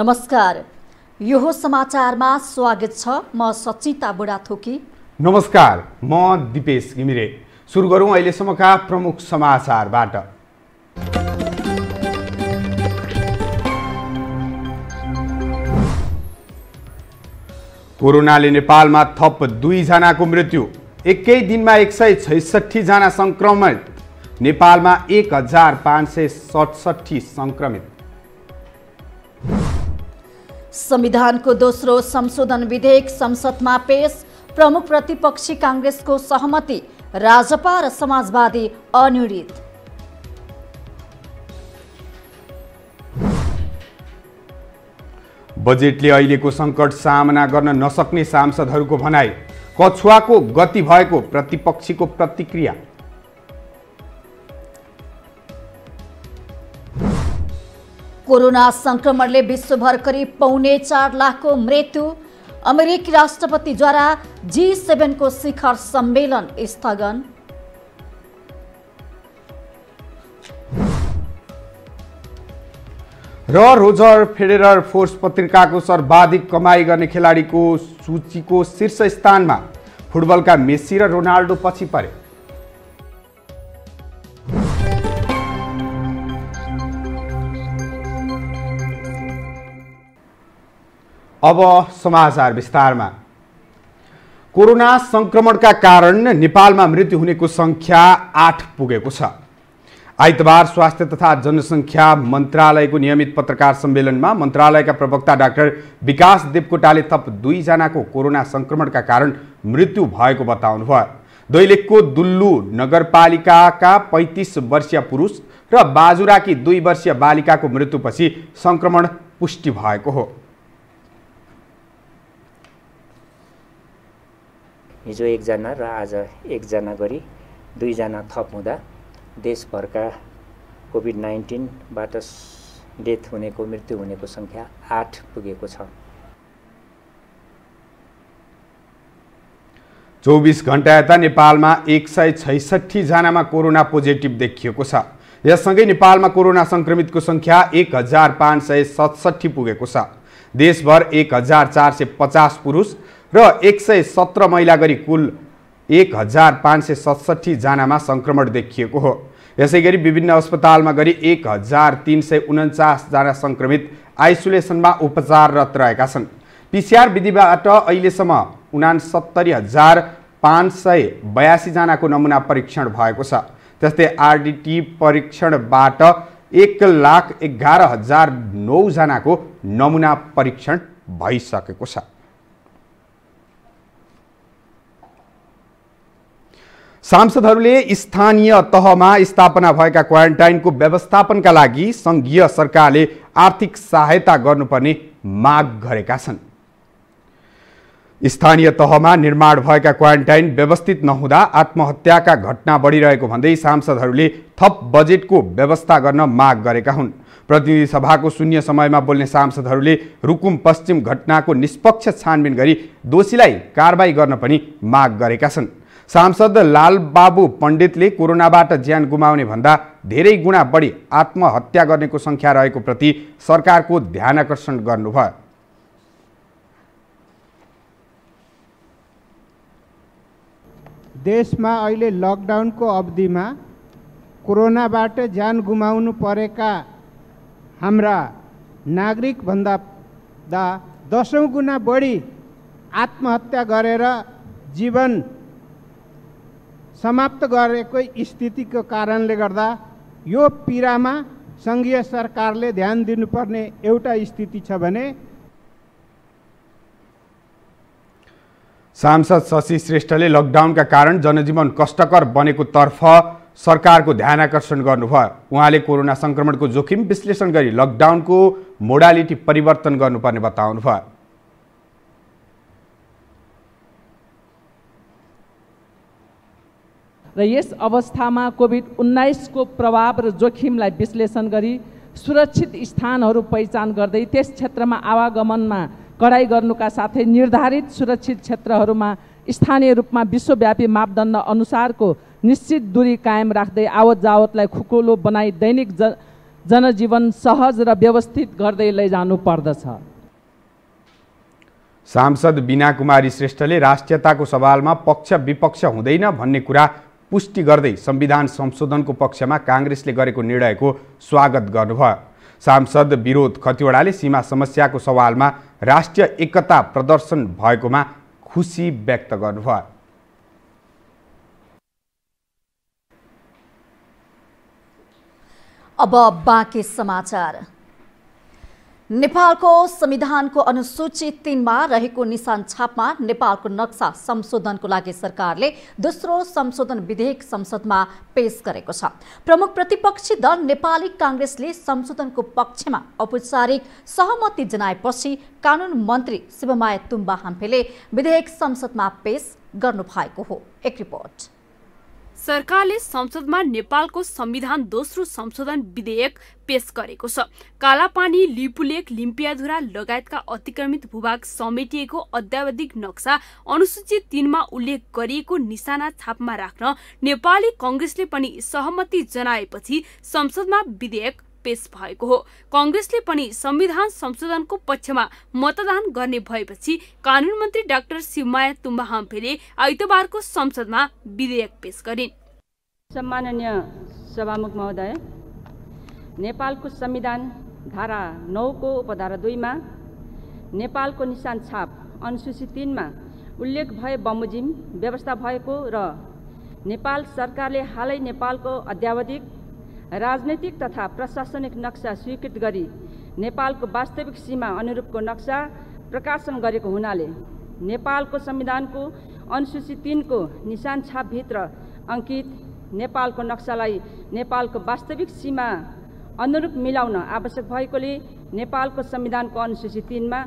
नमस्कार यो समाचारमा स्वागत छ म सचिता बुढाथोकी नमस्कार म दिपेश घिमिरे सुरु गरौँ अहिलेसम्मका प्रमुख समाचारबाट कोरोनाले नेपालमा थप दुईजनाको मृत्यु एकै दिनमा एक सय छैसठीजना सङ्क्रमित नेपालमा एक हजार पाँच सय सडसठी सङ्क्रमित संविधानको दोस्रो संशोधन विधेयक संसदमा पेश प्रमुख प्रतिपक्षी काङ्ग्रेसको सहमति राजपा र समाजवादी अनिडित बजेटले अहिलेको सङ्कट सामना गर्न नसक्ने सांसदहरूको भनाई कछुवाको गति भएको प्रतिपक्षीको प्रतिक्रिया कोरोना संक्रमणले विश्वभर करिब पौने चार लाखको मृत्यु अमेरिकी राष्ट्रपतिद्वारा जी को शिखर सम्मेलन स्थगन र रोजर फेडरर फोर्स पत्रिकाको सर्वाधिक कमाई गर्ने खेलाडीको सूचीको शीर्ष स्थानमा फुटबलका मेस्सी र रोनाल्डो पछि परे अब समाचार विस्तारमा कोरोना सङ्क्रमणका कारण नेपालमा मृत्यु हुनेको सङ्ख्या आठ पुगेको छ आइतबार स्वास्थ्य तथा जनसङ्ख्या मन्त्रालयको नियमित पत्रकार सम्मेलनमा मन्त्रालयका प्रवक्ता डाक्टर विकास देवकोटाले थप दुईजनाको कोरोना सङ्क्रमणका कारण मृत्यु भएको बताउनुभयो दैलेखको दुल्लु नगरपालिकाका पैँतिस वर्षीय पुरुष र बाजुराकी दुई वर्षीय बालिकाको मृत्युपछि सङ्क्रमण पुष्टि भएको हो हिजो एकजना र आज एकजना गरी दुईजना थप हुँदा देशभरका कोभिड नाइन्टिनबाट डेथ हुनेको मृत्यु हुनेको सङ्ख्या आठ पुगेको छ चौबिस घन्टा यता नेपालमा एक सय छैसठीजनामा कोरोना पोजिटिभ देखिएको छ यससँगै नेपालमा कोरोना सङ्क्रमितको सङ्ख्या एक हजार पाँच सय सतसट्ठी पुगेको छ देशभर एक हजार चार सय पचास पुरुष र एक सय सत्र महिला गरी कुल एक हजार पाँच सय सत्सठीजनामा सङ्क्रमण देखिएको हो यसै गरी विभिन्न अस्पतालमा गरी एक हजार तिन सय उन्चासजना सङ्क्रमित आइसोलेसनमा उपचाररत रहेका छन् पिसिआर विधिबाट अहिलेसम्म उनासत्तरी हजार पाँच सय बयासीजनाको नमुना परीक्षण भएको छ त्यस्तै आरडिटी परीक्षणबाट एक लाख एघार हजार नौजनाको नमुना परीक्षण भइसकेको छ सांसदहरूले स्थानीय तहमा स्थापना भएका क्वारेन्टाइनको व्यवस्थापनका लागि सङ्घीय सरकारले आर्थिक सहायता गर्नुपर्ने माग गरेका छन् स्थानीय तहमा निर्माण भएका क्वारेन्टाइन व्यवस्थित नहुँदा आत्महत्याका घटना बढिरहेको भन्दै सांसदहरूले थप बजेटको व्यवस्था गर्न माग गरेका हुन् प्रतिनिधि सभाको शून्य समयमा बोल्ने सांसदहरूले रुकुम पश्चिम घटनाको निष्पक्ष छानबिन गरी दोषीलाई कारवाही गर्न पनि माग गरेका छन् सांसद लालबाबु पण्डितले कोरोनाबाट ज्यान गुमाउने भन्दा धेरै गुणा बढी आत्महत्या गर्नेको सङ्ख्या रहेको प्रति सरकारको ध्यान आकर्षण गर्नुभयो देशमा अहिले लकडाउनको अवधिमा कोरोनाबाट ज्यान गुमाउनु परेका हाम्रा नागरिक भन्दा दसौँ गुणा बढी आत्महत्या गरेर जीवन समाप्त गरेको स्थितिको कारणले गर्दा यो पीडामा सङ्घीय सरकारले ध्यान दिनुपर्ने एउटा स्थिति छ भने सांसद शशि श्रेष्ठले लकडाउनका कारण जनजीवन कष्टकर बनेको तर्फ सरकारको ध्यान आकर्षण गर्नुभयो उहाँले कोरोना सङ्क्रमणको जोखिम विश्लेषण गरी लकडाउनको मोडालिटी परिवर्तन गर्नुपर्ने बताउनुभयो र यस अवस्थामा कोभिड उन्नाइसको प्रभाव र जोखिमलाई विश्लेषण गरी सुरक्षित स्थानहरू पहिचान गर्दै त्यस क्षेत्रमा आवागमनमा कडाइ गर्नुका साथै निर्धारित सुरक्षित क्षेत्रहरूमा स्थानीय रूपमा विश्वव्यापी मापदण्ड अनुसारको निश्चित दूरी कायम राख्दै आवत जावतलाई खुकुलो बनाई दैनिक ज जनजीवन सहज र व्यवस्थित गर्दै लैजानु पर्दछ सांसद बिना कुमारी श्रेष्ठले राष्ट्रियताको सवालमा पक्ष विपक्ष हुँदैन भन्ने कुरा पुष्टि गर्दै संविधान संशोधनको पक्षमा काङ्ग्रेसले गरेको निर्णयको स्वागत गर्नुभयो सांसद विरोध खतिवडाले सीमा समस्याको सवालमा राष्ट्रिय एकता प्रदर्शन भएकोमा खुसी व्यक्त गर्नुभयो अब बाँकी समाचार नेपालको संविधानको अनुसूची तिनमा रहेको निशान छापमा नेपालको नक्सा संशोधनको लागि सरकारले दोस्रो संशोधन विधेयक संसदमा पेश गरेको छ प्रमुख प्रतिपक्षी दल नेपाली काङ्ग्रेसले संशोधनको पक्षमा औपचारिक सहमति जनाएपछि कानुन मन्त्री शिवमाया तुम्बा हाम्फेले विधेयक संसदमा पेश गर्नु भएको हो एक रिपोर्ट सरकारले संसदमा नेपालको संविधान दोस्रो संशोधन विधेयक पेश गरेको छ कालापानी लिपुलेक लिम्पियाधुरा लगायतका अतिक्रमित भूभाग समेटिएको अध्यावधिक नक्सा अनुसूचित तीनमा उल्लेख गरिएको निशाना छापमा राख्न नेपाली कङ्ग्रेसले पनि सहमति जनाएपछि संसदमा विधेयक पेश भएको हो कङ्ग्रेसले पनि संविधान संशोधनको पक्षमा मतदान गर्ने भएपछि कानुन मन्त्री डाक्टर शिवमाया तुम्बा हाम्फेले आइतबारको संसदमा विधेयक पेश गरिन् सम्माननीय सभामुख महोदय नेपालको संविधान धारा नौको उपधारा दुईमा नेपालको निशान छाप अनुसूची तिनमा उल्लेख भए बमोजिम व्यवस्था भएको र नेपाल सरकारले हालै नेपालको अध्यावधिक राजनैतिक तथा प्रशासनिक नक्सा स्वीकृत गरी नेपालको वास्तविक सीमा अनुरूपको नक्सा प्रकाशन गरेको हुनाले नेपालको संविधानको अनुसूची तिनको निशान छापभित्र अङ्कित नेपालको नक्सालाई नेपालको वास्तविक सीमा अनुरूप मिलाउन आवश्यक भएकोले नेपालको संविधानको अनुसूची तिनमा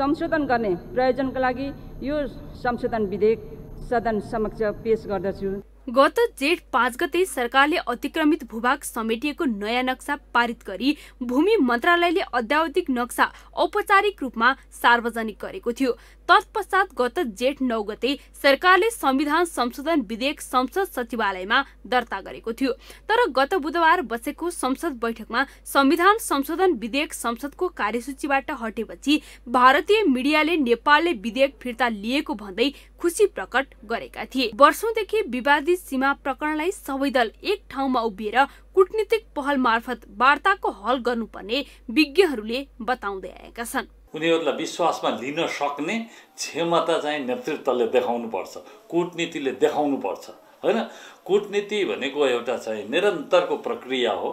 संशोधन गर्ने प्रयोजनका लागि यो संशोधन विधेयक सदन समक्ष पेश गर्दछु गत जेठ पाँच गते सरकारले अतिक्रमित भूभाग समेटिएको नयाँ नक्सा पारित गरी भूमि मन्त्रालयले अध्यावधिक नक्सा औपचारिक रूपमा सार्वजनिक गरेको थियो तत्पश्चात गत जेठ नौ गते सरकारले संविधान संशोधन विधेयक संसद सचिवालयमा दर्ता गरेको थियो तर गत बुधबार बसेको संसद बैठकमा संविधान संशोधन विधेयक संसदको कार्यसूचीबाट हटेपछि भारतीय मिडियाले नेपालले विधेयक फिर्ता लिएको भन्दै खुसी प्रकट गरेका थिए वर्षौंदेखि विवादित सीमा प्रकरणलाई सबै दल एक ठाउँमा उभिएर कुटनीतिक पहल मार्फत वार्ताको हल गर्नुपर्ने विज्ञहरूले बताउँदै आएका छन् उनीहरूलाई विश्वासमा लिन सक्ने क्षमता चाहिँ नेतृत्वले देखाउनुपर्छ कुटनीतिले देखाउनुपर्छ होइन कुटनीति भनेको एउटा चाहिँ निरन्तरको प्रक्रिया हो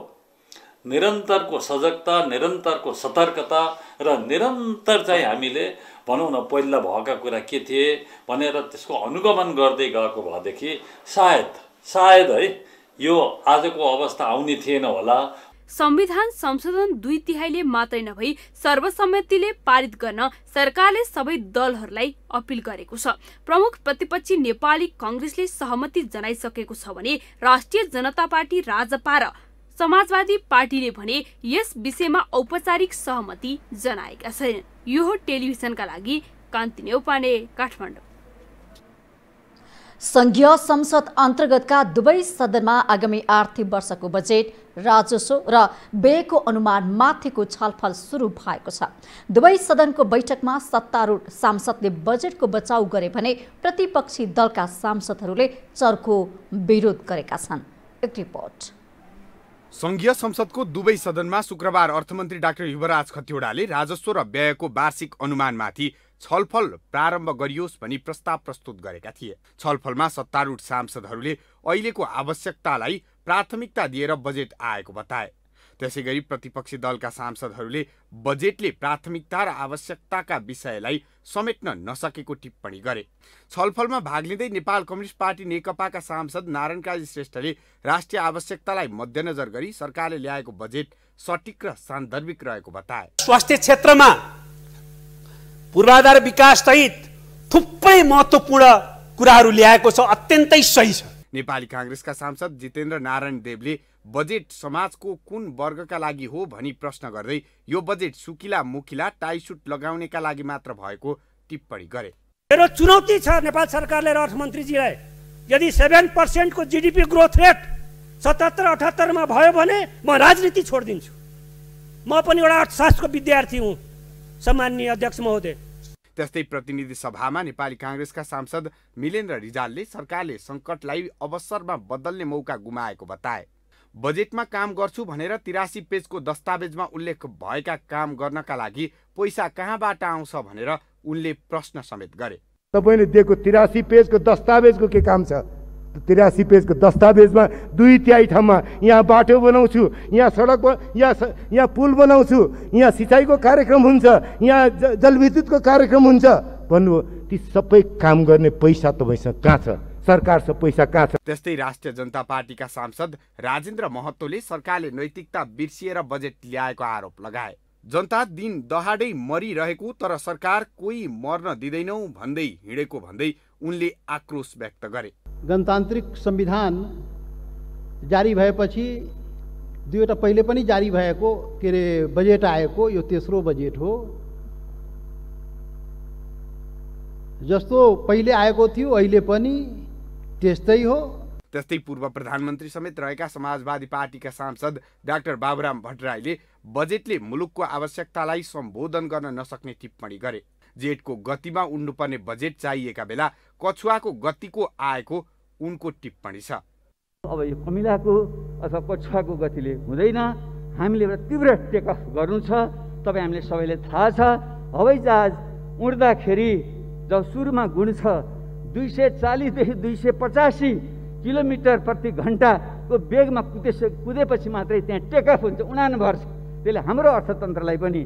निरन्तरको सजगता निरन्तरको सतर्कता र निरन्तर चाहिँ हामीले भनौँ न पहिला भएका कुरा के थिए भनेर त्यसको अनुगमन गर्दै गएको भएदेखि सायद सायद है यो आजको अवस्था आउने थिएन होला संविधान संशोधन दुई तिहाईले मात्रै नभई सर्वसम्मतिले पारित गर्न सरकारले सबै दलहरूलाई अपिल गरेको छ प्रमुख प्रतिपक्षी नेपाली कङ्ग्रेसले सहमति जनाइसकेको छ भने राष्ट्रिय जनता पार्टी राजपा र समाजवादी पार्टीले भने यस विषयमा औपचारिक सहमति जनाएका छन् यो हो टेलिभिजनका लागि कान्ति नेउपाने काठमाडौँ सङ्घीय संसद अन्तर्गतका दुवै सदनमा आगामी आर्थिक वर्षको बजेट राजस्व र व्ययको अनुमान माथिको छलफल सुरु भएको छ दुवै सदनको बैठकमा सत्तारूढ सांसदले बजेटको बचाउ गरे भने प्रतिपक्षी दलका सांसदहरूले चर्को विरोध गरेका छन् एक रिपोर्ट सङ्घीय संसदको दुवै सदनमा शुक्रबार अर्थमन्त्री डाक्टर युवराज खतिवड़ाले राजस्व र व्ययको वार्षिक अनुमानमाथि छलफल प्रारम्भ गरियोस् भनी प्रस्ताव प्रस्तुत गरेका थिए छलफलमा सत्तारूढ सांसदहरूले अहिलेको आवश्यकतालाई प्राथमिकता दिएर बजेट आएको बताए त्यसै गरी प्रतिपक्षी दलका सांसदहरूले बजेटले प्राथमिकता र आवश्यकताका विषयलाई समेट्न नसकेको टिप्पणी गरे छलफलमा भाग लिँदै नेपाल कम्युनिस्ट पार्टी नेकपाका सांसद नारायणकाज श्रेष्ठले राष्ट्रिय आवश्यकतालाई मध्यनजर गरी सरकारले ल्याएको बजेट सटिक र सान्दर्भिक रहेको बताए स्वास्थ्य क्षेत्रमा पूर्वाधार विकास सहित थुप्रै महत्त्वपूर्ण कुराहरू ल्याएको छ अत्यन्तै सही छ नेपाली काङ्ग्रेसका सांसद जितेन्द्र नारायण देवले बजेट समाजको कुन वर्गका लागि हो भनी प्रश्न गर्दै यो बजेट सुकिला मुखिला टाइसुट लगाउनेका लागि मात्र भएको टिप्पणी गरे मेरो चुनौती छ नेपाल सरकारले र अर्थमन्त्रीजीलाई यदि सेभेन पर्सेन्टको जिडिपी ग्रोथ रेट सतहत्तर अठहत्तरमा भयो भने म राजनीति छोडिदिन्छु म पनि एउटा अर्थशास्त्रको विद्यार्थी हुँ सम्मान्य अध्यक्ष महोदय त्यस्तै प्रतिनिधि सभामा नेपाली काङ्ग्रेसका सांसद मिलेन्द्र रिजालले सरकारले सङ्कटलाई अवसरमा बदल्ने मौका गुमाएको बताए बजेटमा काम गर्छु भनेर तिरासी पेजको दस्तावेजमा उल्लेख भएका काम गर्नका लागि पैसा कहाँबाट आउँछ भनेर उनले प्रश्न समेत गरे तपाईँले दिएको तिरासी पेजको दस्तावेजको के काम छ त्रियासी पेजको दस्तावेजमा दुई तिहाई ठाउँमा यहाँ बाटो बनाउँछु यहाँ सडक यहाँ यहाँ पुल बनाउँछु यहाँ सिँचाइको कार्यक्रम हुन्छ यहाँ ज जलविद्युतको कार्यक्रम हुन्छ भन्नुभयो ती सबै काम गर्ने पैसा तपाईँसँग कहाँ छ सरकारसँग पैसा कहाँ छ त्यस्तै राष्ट्रिय जनता पार्टीका सांसद राजेन्द्र महतोले सरकारले नैतिकता बिर्सिएर बजेट ल्याएको आरोप लगाए जनता दिन दहाडै मरिरहेको तर सरकार कोही मर्न दिँदैनौ भन्दै हिँडेको भन्दै उनले आक्रोश व्यक्त गरे गणतान्त्रिक संविधान जारी भएपछि दुईवटा पहिले पनि जारी भएको के अरे बजेट आएको यो तेस्रो बजेट हो जस्तो पहिले आएको थियो अहिले पनि त्यस्तै हो त्यस्तै पूर्व प्रधानमन्त्री समेत रहेका समाजवादी पार्टीका सांसद डाक्टर बाबुराम भट्टराईले बजेटले मुलुकको आवश्यकतालाई सम्बोधन गर्न नसक्ने टिप्पणी गरे जेटको गतिमा उड्नुपर्ने बजेट चाहिएका बेला कछुवाको गतिको आएको उनको टिप्पणी छ अब यो कमिलाको अथवा पछुवाको गतिले हुँदैन हामीले एउटा तीव्र अफ गर्नु छ तपाईँ हामीले सबैले थाहा छ हवाईजहाज उड्दाखेरि जब सुरुमा गुण छ दुई सय चालिसदेखि दुई सय पचासी किलोमिटर प्रति घन्टाको वेगमा कुदेस कुदेपछि मात्रै त्यहाँ टेक अफ हुन्छ उडान भर्छ त्यसले हाम्रो अर्थतन्त्रलाई पनि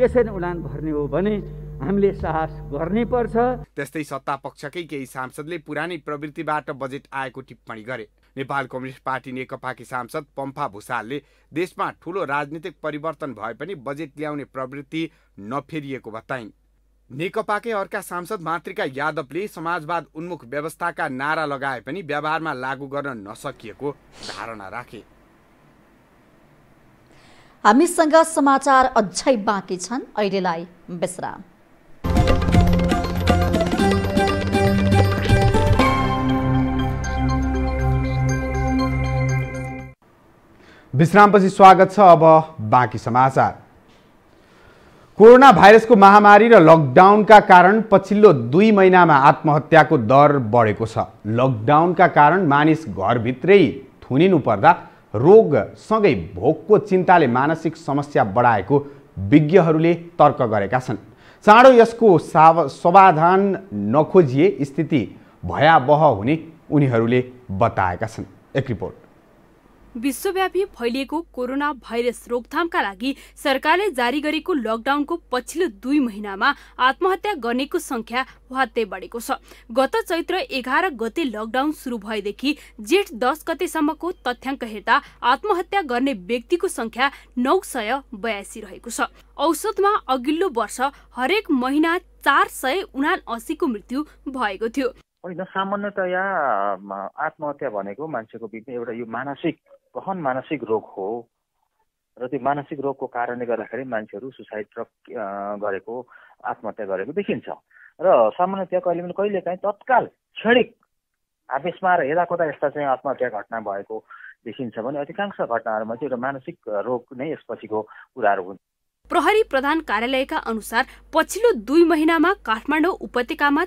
त्यसरी उडान भर्ने हो भने हामीले साहस गर्नैपर्छ त्यस्तै सत्ता पक्षकै केही सांसदले पुरानै प्रवृत्तिबाट बजेट आएको टिप्पणी गरे नेपाल कम्युनिस्ट पार्टी नेकपाकी सांसद पम्फा भुषालले देशमा ठूलो राजनीतिक परिवर्तन भए पनि बजेट ल्याउने प्रवृत्ति नफेरिएको बताइन् नेकपाकै अर्का सांसद मातृका यादवले समाजवाद उन्मुख व्यवस्थाका नारा लगाए पनि व्यवहारमा लागू गर्न नसकिएको धारणा राखे हामीसँग समाचार अझै बाँकी छन् अहिलेलाई विश्राम विश्रामपछि स्वागत छ अब बाँकी समाचार कोरोना भाइरसको महामारी र लकडाउनका कारण पछिल्लो दुई महिनामा आत्महत्याको दर बढेको छ लकडाउनका कारण मानिस घरभित्रै थुनिनु पर्दा रोगसँगै भोकको चिन्ताले मानसिक समस्या बढाएको विज्ञहरूले तर्क गरेका छन् चाँडो यसको साव समाधान नखोजिए स्थिति भयावह हुने उनीहरूले बताएका छन् एक रिपोर्ट विश्वव्यापी फैलिएको कोरोना भाइरस रोकथामका लागि सरकारले जारी गरेको लकडाउनको पछिल्लो दुई महिनामा आत्महत्या गर्नेको संख्या वात्तै बढेको छ गत चैत्र एघार गते लकडाउन सुरु भएदेखि जेठ दस गतेसम्मको तथ्याङ्क हेर्दा आत्महत्या गर्ने व्यक्तिको संख्या नौ सय बयासी रहेको छ औसतमा अघिल्लो वर्ष हरेक महिना चार सय उना असीको मृत्यु भएको थियो होइन सामान्यतया आत्महत्या भनेको मान्छेको बिचमा एउटा यो मानसिक गहन मानसिक रोग हो र त्यो मानसिक रोगको कारणले गर्दाखेरि मान्छेहरू सुसाइड ट्रक गरेको आत्महत्या गरेको देखिन्छ र सामान्यतया कहिले पनि कहिले काहीँ तत्काल क्षणिक आवेशमा र यताकोता यस्ता चाहिँ आत्महत्या घटना भएको देखिन्छ भने अधिकांश घटनाहरूमा चाहिँ एउटा मानसिक रोग नै यसपछिको कुराहरू हुन् प्रहरी प्रधान कार्यालयका अनुसार पछिल्लो दुई महिनामा काठमाडौँ उपत्यकामा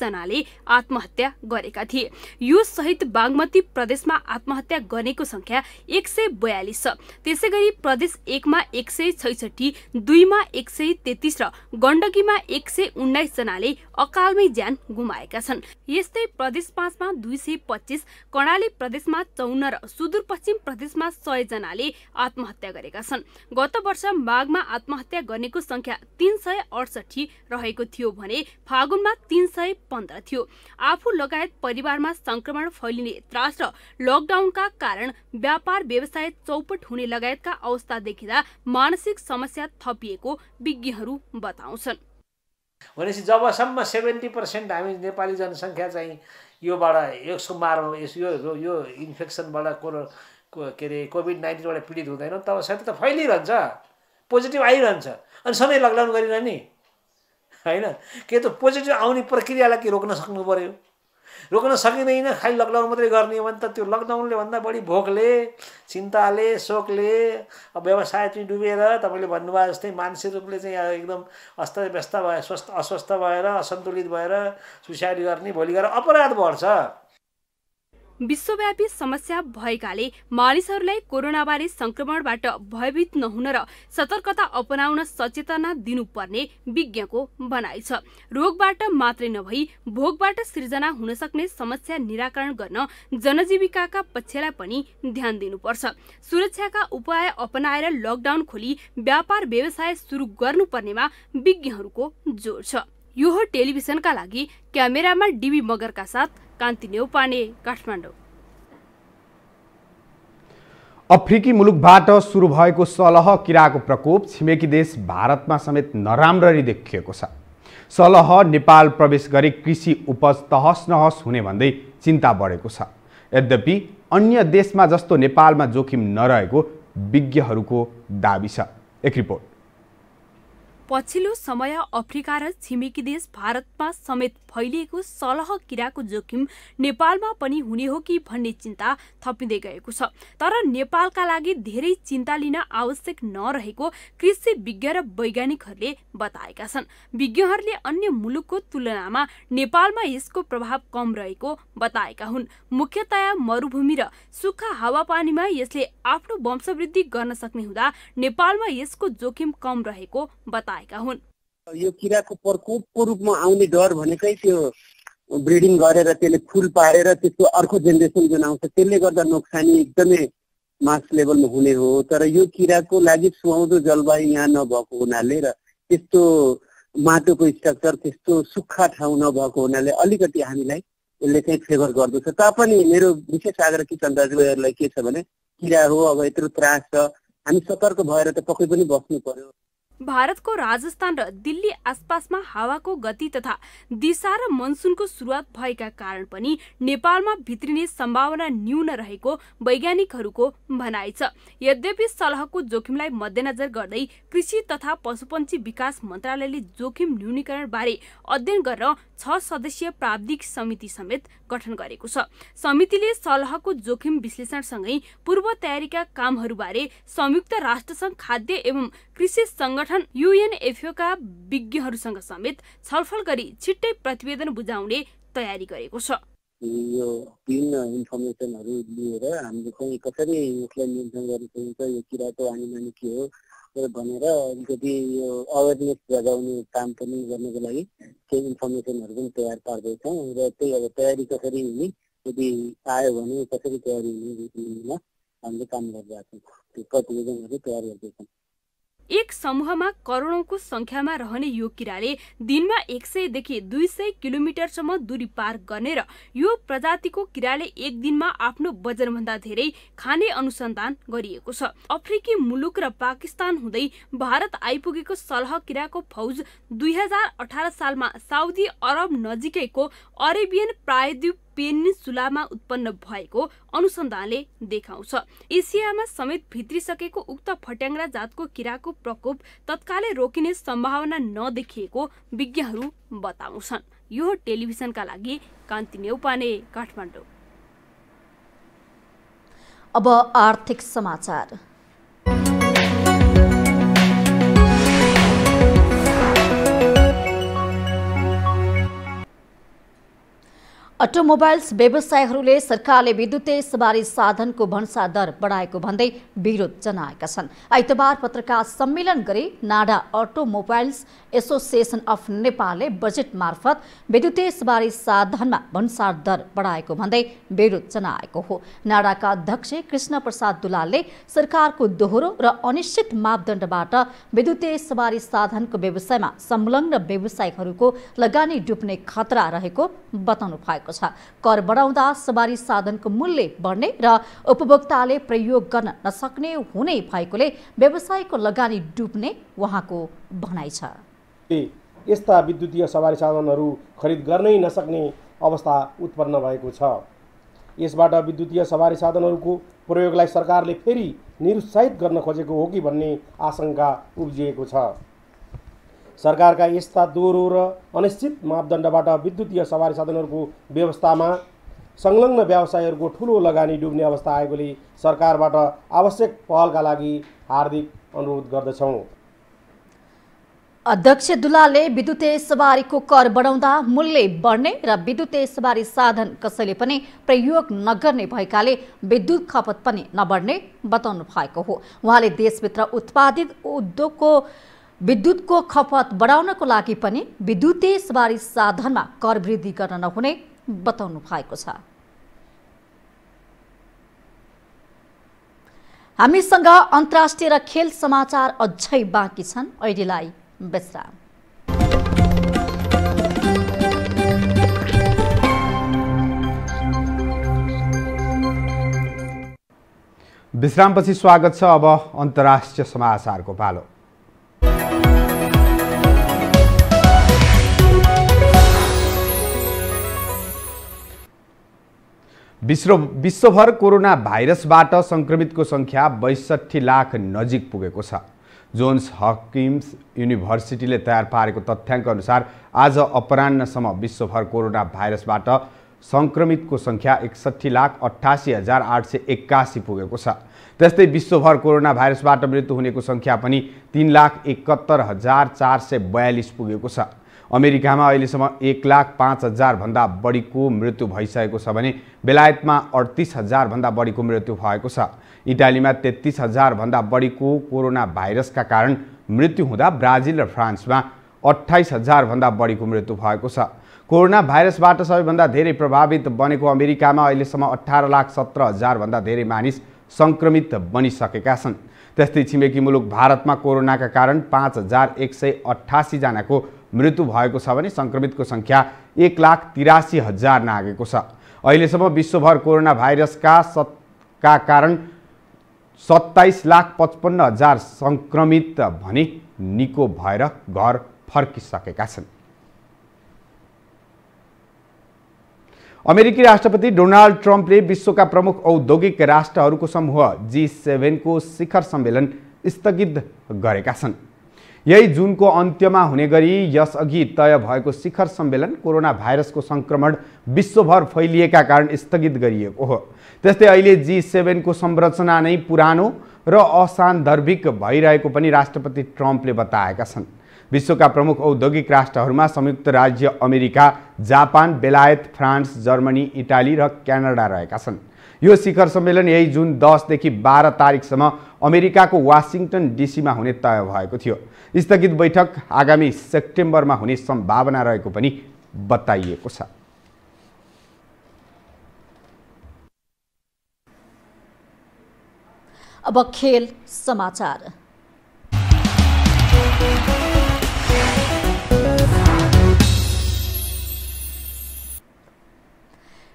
जनाले आत्महत्या गरेका थिए यो सहित बागमती प्रदेशमा आत्महत्या गर्नेको संख्या एक सय बयालिस छ त्यसै गरी प्रदेश एकमा एक सय छैसठी दुईमा एक सय तेत्तिस र गण्डकीमा एक सय उन्नाइसजनाले अकालमै ज्यान गुमाएका छन् यस्तै प्रदेश पाँचमा दुई सय पच्चिस कर्णाली प्रदेशमा चौन्न र सुदूरपश्चिम प्रदेशमा जनाले आत्महत्या गरेका छन् गत वर्ष माघमा आत्महत्या गर्नेको संख्या तीन सय अडसठी रहेको थियो भने फागुनमा तीन सय पन्ध्र थियो आफू लगायत परिवारमा संक्रमण फैलिने त्रास र लकडाउनका कारण व्यापार व्यवसाय चौपट हुने लगायतका अवस्था देखिँदा मानसिक समस्या थपिएको विज्ञहरू बताउँछन् भनेपछि जबसम्म सेभेन्टी पर्सेन्ट हामी नेपाली जनसङ्ख्या चाहिँ योबाट यो मारमा यो यो इन्फेक्सनबाट कोरो के अरे कोभिड नाइन्टिनबाट पीडित तब तबसम्म त फैलिरहन्छ पोजिटिभ आइरहन्छ अनि सधैँ लकडाउन गरिरहने होइन के त पोजिटिभ आउने प्रक्रियालाई के रोक्न सक्नु पऱ्यो रोक्न सकिँदैन खालि लकडाउन मात्रै गर्ने भने त त्यो लकडाउनले भन्दा बढी भोकले चिन्ताले शोकले अब व्यवसाय चाहिँ डुबेर तपाईँले भन्नुभयो जस्तै मानसिक रूपले चाहिँ एकदम अस्त व्यस्त भएर स्वस्थ अस्वस्थ भएर असन्तुलित भएर सुसाइड गर्ने भोलि गएर अपराध बढ्छ विश्वव्यापी समस्या भएकाले मानिसहरूलाई कोरोनाबारे संक्रमणबाट भयभीत नहुन र सतर्कता अपनाउन सचेतना दिनुपर्ने विज्ञको भनाइ छ रोगबाट मात्रै नभई भोगबाट सृजना हुन सक्ने समस्या निराकरण गर्न जनजीविकाका पक्षलाई पनि ध्यान दिनुपर्छ सुरक्षाका उपाय अपनाएर लकडाउन खोली व्यापार व्यवसाय सुरु गर्नुपर्नेमा विज्ञहरूको जोड छ यो टेलिभिजनका लागि क्यामेरामा डिबी मगरका साथ कान्ति नेउपाने काठमाडौँ अफ्रिकी मुलुकबाट सुरु भएको सलह किराको प्रकोप छिमेकी देश भारतमा समेत नराम्ररी देखिएको छ सलह नेपाल प्रवेश गरी कृषि उपज तहस नहस हुने भन्दै चिन्ता बढेको छ यद्यपि अन्य देशमा जस्तो नेपालमा जोखिम नरहेको विज्ञहरूको दावी छ एक रिपोर्ट पछिल्लो समय अफ्रिका र छिमेकी देश भारतमा समेत फैलिएको सलह किराको जोखिम नेपालमा पनि हुने हो कि भन्ने चिन्ता थपिँदै गएको छ तर नेपालका लागि धेरै चिन्ता लिन आवश्यक नरहेको कृषि विज्ञ र वैज्ञानिकहरूले बताएका छन् विज्ञहरूले अन्य मुलुकको तुलनामा नेपालमा यसको प्रभाव कम रहेको बताएका हुन् मुख्यतया मरूभूमि र सुक्खा हावापानीमा यसले आफ्नो वंशवृद्धि गर्न सक्ने हुँदा नेपालमा यसको जोखिम कम रहेको बताए पाएका हुन् यो किराको प्रकोपको रूपमा आउने डर भनेकै त्यो ब्रिडिङ गरेर त्यसले फुल पारेर त्यसको अर्को जेनेरेसन जुन आउँछ त्यसले गर्दा नोक्सानी एकदमै मास लेभलमा हुने हो तर यो किराको लागि सुहाउँदो जलवायु यहाँ नभएको हुनाले र त्यस्तो माटोको स्ट्रक्चर त्यस्तो सुक्खा ठाउँ नभएको हुनाले अलिकति हामीलाई यसले चाहिँ फेभर गर्दछ तापनि मेरो विशेष आग्रह किसान दाजुभाइहरूलाई के छ भने किरा हो अब यत्रो त्रास छ हामी सतर्क भएर त पक्कै पनि बस्नु पर्यो भारतको राजस्थान र दिल्ली आसपासमा हावाको गति तथा दिशा र मनसुनको सुरुवात भएका कारण पनि नेपालमा भित्रिने सम्भावना न्यून रहेको वैज्ञानिकहरूको भनाइ छ यद्यपि सलहको जोखिमलाई मध्यनजर गर्दै कृषि तथा पशुपन्छी विकास मन्त्रालयले जोखिम न्यूनीकरण बारे अध्ययन गर्न छ सदस्यीय प्राविधिक समिति समेत गठन गरेको छ समितिले सलहको जोखिम विश्लेषणसँगै पूर्व तयारीका कामहरूबारे संयुक्त राष्ट्रसङ्घ खाद्य एवं कृषि सङ्गठन संगठन युएनएफओका विज्ञहरूसँग समेत छलफल गरी छिट्टै प्रतिवेदन बुझाउने तयारी गरेको छ यो तिन इन्फर्मेसनहरू लिएर हामीले चाहिँ कसरी यसलाई नियन्त्रण गर्न सकिन्छ यो किराको मानी के हो भनेर अलिकति यो अवेरनेस जगाउने काम पनि गर्नको लागि केही इन्फर्मेसनहरू पनि तयार पार्दैछौँ र त्यही अब तयारी कसरी हुने यदि आयो भने कसरी तयारी हुने हामीले काम गरिरहेको छौँ त्यो प्रतिवेदनहरू तयार गर्दैछौँ एक समूहमा करोडौँको संख्यामा रहने यो किराले दिनमा एक सयदेखि दुई सय किलोमिटरसम्म दूरी पार गर्ने र यो प्रजातिको किराले एक दिनमा आफ्नो वजनभन्दा धेरै खाने अनुसन्धान गरिएको छ अफ्रिकी मुलुक र पाकिस्तान हुँदै भारत आइपुगेको सलह किराको फौज दुई हजार अठार सालमा साउदी अरब नजिकैको अरेबियन प्रायद्वीप पेनिसुलामा उत्पन्न भएको अनुसन्धानले देखाउँछ एसियामा समेत भित्रिसकेको उक्त फट्याङ्ग्रा जातको किराको प्रकोप तत्कालै रोकिने सम्भावना नदेखिएको विज्ञहरू बताउँछन् यो टेलिभिजनका लागि कान्ति नेउपाने काठमाडौँ अब आर्थिक समाचार अटोमोबाइल्स व्यवसायहरूले सरकारले विद्युतीय सवारी साधनको भन्सा दर बढाएको भन्दै विरोध जनाएका छन् आइतबार पत्रकार सम्मेलन गरी नाडा अटोमोबाइल्स एसोसिएसन अफ नेपालले बजेट मार्फत विद्युतीय सवारी साधनमा भन्सार दर बढाएको भन्दै विरोध जनाएको हो नाडाका अध्यक्ष कृष्ण प्रसाद दुलालले सरकारको दोहोरो र अनिश्चित मापदण्डबाट विद्युतीय सवारी साधनको व्यवसायमा संलग्न व्यवसायीहरूको लगानी डुब्ने खतरा रहेको बताउनु भएको छ कर बढाउँदा सवारी साधनको मूल्य बढ्ने र उपभोक्ताले प्रयोग गर्न नसक्ने हुने भएकोले व्यवसायको लगानी डुब्ने उहाँको भनाइ छ यस्ता विद्युतीय सवारी साधनहरू खरिद गर्नै नसक्ने अवस्था उत्पन्न भएको छ यसबाट विद्युतीय सवारी साधनहरूको प्रयोगलाई सरकारले फेरि निरुत्साहित गर्न खोजेको हो कि भन्ने आशंका उब्जिएको छ सरकारका यस्ता दोहोरो र अनिश्चित मापदण्डबाट विद्युतीय सवारी साधनहरूको व्यवस्थामा संलग्न व्यवसायहरूको ठुलो लगानी डुब्ने अवस्था आएकोले सरकारबाट आवश्यक पहलका लागि हार्दिक अनुरोध गर्दछौँ अध्यक्ष दुलालले विद्युतीय सवारीको कर बढाउँदा मूल्य बढ्ने र विद्युतीय सवारी साधन कसैले पनि प्रयोग नगर्ने भएकाले विद्युत खपत पनि नबढ्ने बताउनु भएको हो उहाँले देशभित्र उत्पादित उद्योगको विद्युतको खपत बढाउनको लागि पनि विद्युतीय सवारी साधनमा कर वृद्धि गर्न नहुने बताउनु भएको छ हामीसँग अन्तर्राष्ट्रिय र खेल समाचार अझै बाँकी छन् अहिलेलाई विश्राम विश्रामपछि स्वागत छ अब अन्तर्राष्ट्रिय समाचारको पालो विश्व विश्वभर कोरोना भाइरसबाट सङ्क्रमितको सङ्ख्या बैसठी लाख नजिक पुगेको छ जोन्स हकिम्स युनिभर्सिटीले तयार पारेको तथ्याङ्क अनुसार आज अपरान्नसम्म विश्वभर कोरोना भाइरसबाट सङ्क्रमितको सङ्ख्या एकसट्ठी लाख अठासी हजार आठ सय एक्कासी पुगेको छ त्यस्तै विश्वभर कोरोना भाइरसबाट मृत्यु हुनेको सङ्ख्या पनि तिन लाख एकहत्तर हजार चार सय बयालिस पुगेको छ अमेरिकामा अहिलेसम्म एक लाख पाँच हजारभन्दा बढीको मृत्यु भइसकेको छ भने बेलायतमा अडतिस हजारभन्दा बढीको मृत्यु भएको छ इटालीमा तेत्तिस हजारभन्दा बढीको कोरोना भाइरसका कारण मृत्यु हुँदा ब्राजिल र फ्रान्समा अठाइस हजारभन्दा बढीको मृत्यु भएको छ कोरोना भाइरसबाट सबैभन्दा धेरै प्रभावित बनेको अमेरिकामा अहिलेसम्म अठार लाख सत्र हजारभन्दा धेरै मानिस सङ्क्रमित बनिसकेका छन् त्यस्तै छिमेकी मुलुक भारतमा कोरोनाका कारण पाँच हजार एक सय अठासीजनाको मृत्यु भएको छ भने सङ्क्रमितको सङ्ख्या एक लाख तिरासी हजार नागेको छ अहिलेसम्म विश्वभर कोरोना भाइरसका सतका कारण सत्ताइस लाख पचपन्न हजार सङ्क्रमित भने निको भएर घर फर्किसकेका छन् अमेरिकी राष्ट्रपति डोनाल्ड ट्रम्पले विश्वका प्रमुख औद्योगिक राष्ट्रहरूको समूह जी सेभेनको शिखर सम्मेलन स्थगित गरेका छन् यही जुनको अन्त्यमा हुने गरी यसअघि तय भएको शिखर सम्मेलन कोरोना भाइरसको सङ्क्रमण विश्वभर फैलिएका कारण स्थगित गरिएको हो त्यस्तै अहिले जी सेभेनको संरचना नै पुरानो र असान्दर्भिक भइरहेको पनि राष्ट्रपति ट्रम्पले बताएका छन् विश्वका प्रमुख औद्योगिक राष्ट्रहरूमा संयुक्त राज्य अमेरिका जापान बेलायत फ्रान्स जर्मनी इटाली र क्यानाडा रहेका छन् यो शिखर सम्मेलन यही जुन दसदेखि बाह्र तारिकसम्म अमेरिकाको वासिङटन डिसीमा हुने तय भएको थियो स्थगित बैठक आगामी सेप्टेम्बरमा हुने सम्भावना रहेको पनि बताइएको छ अब खेल समाचार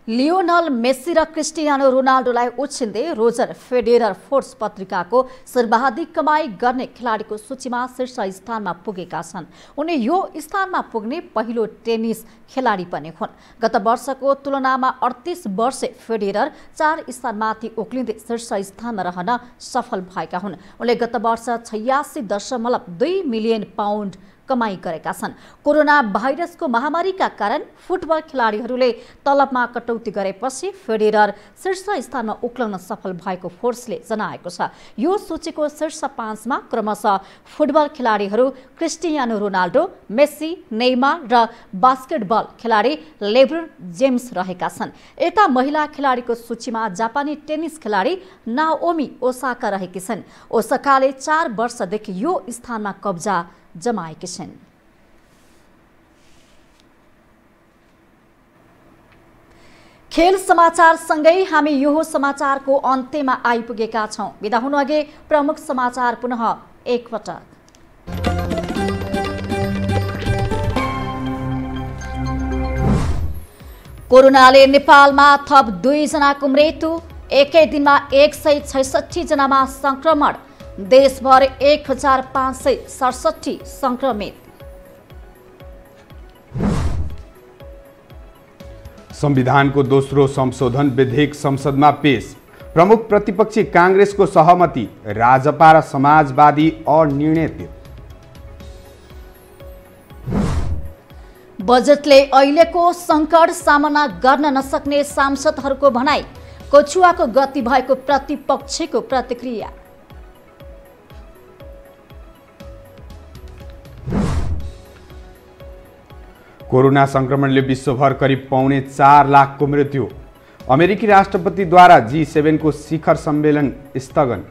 लियोनल मेस्सी र क्रिस्टियानो रोनाल्डोलाई उछिन्दै रोजर फेडेरर फोर्स पत्रिकाको सर्वाधिक कमाई गर्ने खेलाडीको सूचीमा शीर्ष स्थानमा पुगेका छन् उनी यो स्थानमा पुग्ने पहिलो टेनिस खेलाडी पनि हुन् गत वर्षको तुलनामा अडतिस वर्ष फेडेरर चार स्थानमाथि उक्लिँदै शीर्ष स्थानमा रहन सफल भएका हुन् उनले गत वर्ष छयासी दशमलव दुई मिलियन पाउन्ड कमाई गरेका छन् कोरोना भाइरसको महामारीका कारण फुटबल खेलाडीहरूले तलबमा कटौती गरेपछि फेडेरर शीर्ष स्थानमा उक्लन सफल भएको फोर्सले जनाएको छ यो सूचीको शीर्ष पाँचमा क्रमशः फुटबल खेलाडीहरू क्रिस्टियानो रोनाल्डो मेस्सी नेमा र बास्केटबल खेलाडी लेब्रन जेम्स रहेका छन् यता महिला खेलाडीको सूचीमा जापानी टेनिस खेलाडी नाओमी ओसाका रहेकी छन् ओसाकाले चार वर्षदेखि यो स्थानमा कब्जा जमाएकी छिन् खेल समाचारसँगै हामी यो समाचारको अन्त्यमा आइपुगेका छौँ बिदा हुनुअघि प्रमुख समाचार पुनः एकपटक कोरोनाले नेपालमा थप दुईजनाको मृत्यु एकै दिनमा एक सय छैसठी जनामा सङ्क्रमण देशभर एक हजार पाँच सय सडसठी सङ्क्रमित संविधानको दोस्रो संशोधन विधेयक संसदमा पेश प्रमुख प्रतिपक्षी काङ्ग्रेसको सहमति राजपा र समाजवादी अनिर्णित बजेटले अहिलेको संकट सामना गर्न नसक्ने सांसदहरूको भनाई कछुवाको गति भएको प्रतिपक्षको प्रतिक्रिया कोरोना सङ्क्रमणले विश्वभर करिब पाउने चार लाखको मृत्यु अमेरिकी राष्ट्रपतिद्वारा जी सेभेनको शिखर सम्मेलन स्थगन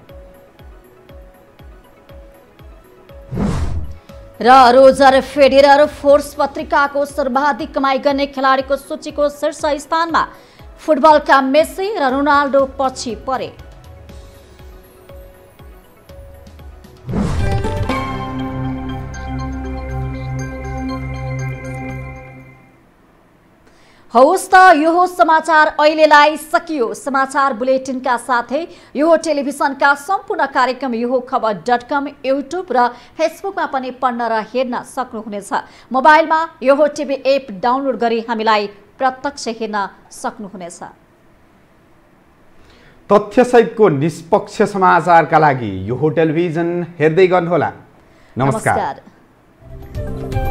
र रोजर फेडेरर फोर्स पत्रिकाको सर्वाधिक कमाई गर्ने खेलाडीको सूचीको शीर्ष स्थानमा फुटबलका मेसी र रोनाल्डो पछि परे हौस् त यो हो समाचार अहिलेलाई सकियो समाचार बुलेटिनका साथै यो हो टेलिभिजनका सम्पूर्ण कार्यक्रम यो हो खबर डट कम युट्युब र फेसबुकमा पनि पढ्न र हेर्न सक्नुहुनेछ मोबाइलमा यो हो टिभी एप डाउनलोड गरी हामीलाई प्रत्यक्ष हेर्न सक्नुहुनेछ तथ्यसहितको निष्पक्ष समाचारका लागि यो टेलिभिजन हेर्दै गर्नुहोला नमस्कार, नमस्कार।